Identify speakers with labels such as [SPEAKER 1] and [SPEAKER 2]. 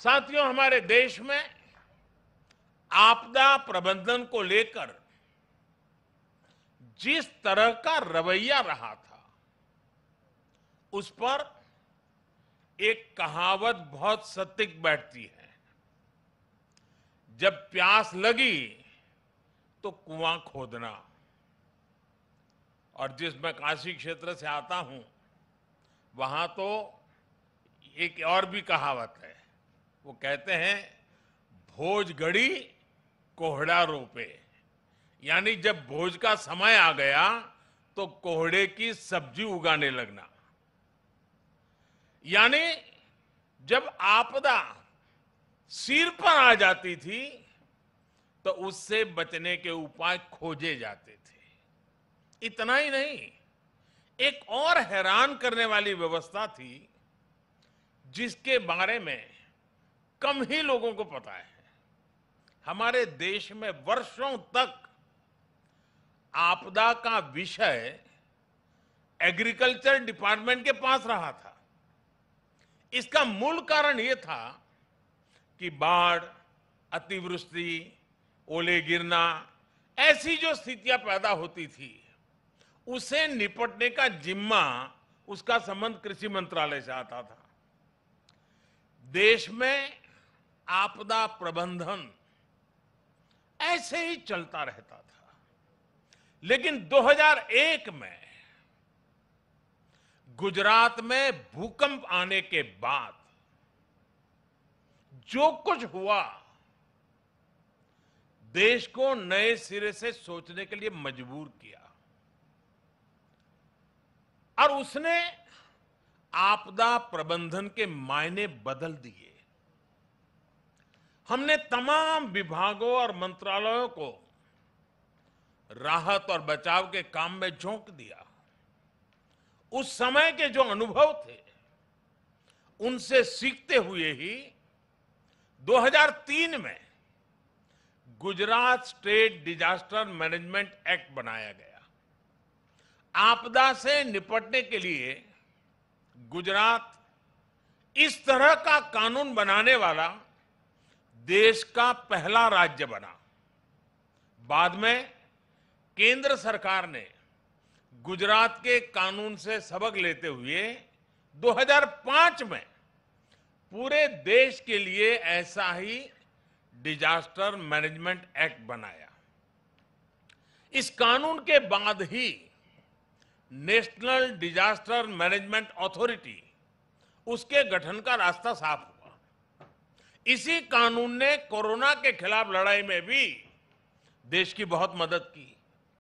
[SPEAKER 1] साथियों हमारे देश में आपदा प्रबंधन को लेकर जिस तरह का रवैया रहा था उस पर एक कहावत बहुत सटीक बैठती है जब प्यास लगी तो कुआं खोदना और जिस मैं काशी क्षेत्र से आता हूं वहां तो एक और भी कहावत है वो कहते हैं भोजगड़ी कोहड़ा रोपे यानी जब भोज का समय आ गया तो कोहड़े की सब्जी उगाने लगना यानी जब आपदा सिर पर आ जाती थी तो उससे बचने के उपाय खोजे जाते थे इतना ही नहीं एक और हैरान करने वाली व्यवस्था थी जिसके बारे में कम ही लोगों को पता है हमारे देश में वर्षों तक आपदा का विषय एग्रीकल्चर डिपार्टमेंट के पास रहा था इसका मूल कारण यह था कि बाढ़ अतिवृष्टि ओले गिरना ऐसी जो स्थितियां पैदा होती थी उसे निपटने का जिम्मा उसका संबंध कृषि मंत्रालय से आता था देश में आपदा प्रबंधन ऐसे ही चलता रहता था लेकिन 2001 में गुजरात में भूकंप आने के बाद जो कुछ हुआ देश को नए सिरे से सोचने के लिए मजबूर किया और उसने आपदा प्रबंधन के मायने बदल दिए हमने तमाम विभागों और मंत्रालयों को राहत और बचाव के काम में झोंक दिया उस समय के जो अनुभव थे उनसे सीखते हुए ही 2003 में Gujarat state disaster management act बनाया गया आपदा से निपटने के लिए गुजरात इस तरह का कानून बनाने वाला देश का पहला राज्य बना बाद में केंद्र सरकार ने गुजरात के कानून से सबक लेते हुए 2005 में पूरे देश के लिए ऐसा ही डिजास्टर मैनेजमेंट एक्ट बनाया इस कानून के बाद ही नेशनल डिजास्टर मैनेजमेंट अथॉरिटी उसके गठन का रास्ता साफ हुआ इसी कानून ने कोरोना के खिलाफ लड़ाई में भी देश की बहुत मदद की